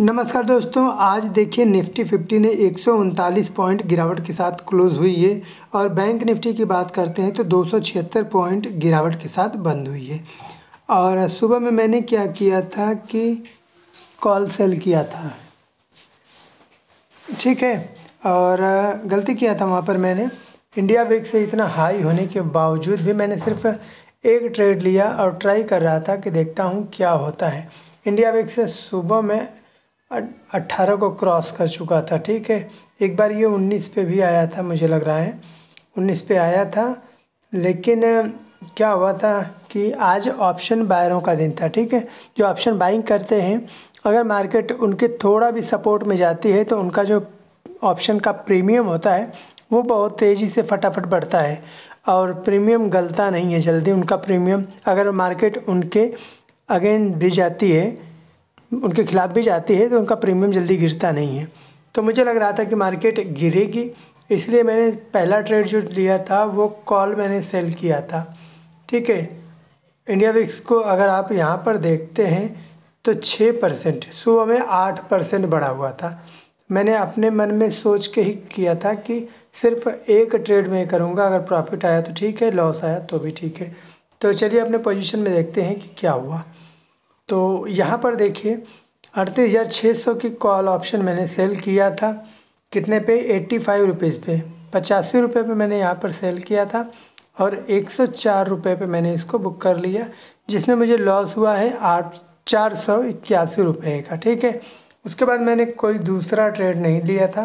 नमस्कार दोस्तों आज देखिए निफ्टी फिफ्टी ने एक पॉइंट गिरावट के साथ क्लोज हुई है और बैंक निफ्टी की बात करते हैं तो दो पॉइंट गिरावट के साथ बंद हुई है और सुबह में मैंने क्या किया था कि कॉल सेल किया था ठीक है और गलती किया था वहाँ पर मैंने इंडिया वेक से इतना हाई होने के बावजूद भी मैंने सिर्फ एक ट्रेड लिया और ट्राई कर रहा था कि देखता हूँ क्या होता है इंडिया वेक से सुबह में अट्ठारह को क्रॉस कर चुका था ठीक है एक बार ये उन्नीस पे भी आया था मुझे लग रहा है उन्नीस पे आया था लेकिन क्या हुआ था कि आज ऑप्शन बायरों का दिन था ठीक है जो ऑप्शन बाइंग करते हैं अगर मार्केट उनके थोड़ा भी सपोर्ट में जाती है तो उनका जो ऑप्शन का प्रीमियम होता है वो बहुत तेज़ी से फटाफट बढ़ता है और प्रीमियम गलता नहीं है जल्दी उनका प्रीमियम अगर मार्केट उनके अगेन भी जाती है उनके खिलाफ भी जाती है तो उनका प्रीमियम जल्दी गिरता नहीं है तो मुझे लग रहा था कि मार्केट गिरेगी इसलिए मैंने पहला ट्रेड जो लिया था वो कॉल मैंने सेल किया था ठीक है इंडिया विक्स को अगर आप यहाँ पर देखते हैं तो छः परसेंट सुबह में आठ परसेंट बढ़ा हुआ था मैंने अपने मन में सोच के ही किया था कि सिर्फ एक ट्रेड में करूँगा अगर प्रॉफिट आया तो ठीक है लॉस आया तो भी ठीक है तो चलिए अपने पोजीशन में देखते हैं कि क्या हुआ तो यहाँ पर देखिए अड़तीस हज़ार छः सौ की कॉल ऑप्शन मैंने सेल किया था कितने पे एट्टी फाइव रुपीज़ पे पचासी रुपये पर मैंने यहाँ पर सेल किया था और एक सौ चार रुपये पर मैंने इसको बुक कर लिया जिसमें मुझे लॉस हुआ है आठ चार सौ इक्यासी रुपये का ठीक है उसके बाद मैंने कोई दूसरा ट्रेड नहीं लिया था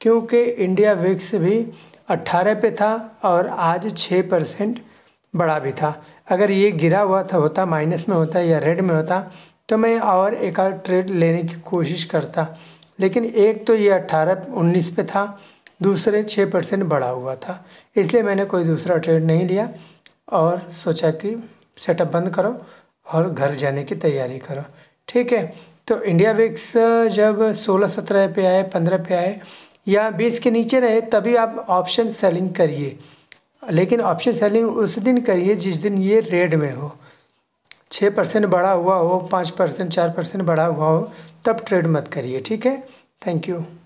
क्योंकि इंडिया विक्स भी अट्ठारह पे था और आज छः परसेंट बड़ा भी था अगर ये गिरा हुआ था होता माइनस में होता या रेड में होता तो मैं और एक आध ट्रेड लेने की कोशिश करता लेकिन एक तो ये अट्ठारह उन्नीस पे था दूसरे छः परसेंट बढ़ा हुआ था इसलिए मैंने कोई दूसरा ट्रेड नहीं लिया और सोचा कि सेटअप बंद करो और घर जाने की तैयारी करो ठीक है तो इंडिया विक्स जब सोलह सत्रह पे आए पंद्रह पे आए या बीस के नीचे रहे तभी आप ऑप्शन सेलिंग करिए लेकिन ऑप्शन सेलिंग उस दिन करिए जिस दिन ये रेड में हो छः परसेंट बढ़ा हुआ हो पाँच परसेंट चार परसेंट बढ़ा हुआ हो तब ट्रेड मत करिए ठीक है थैंक यू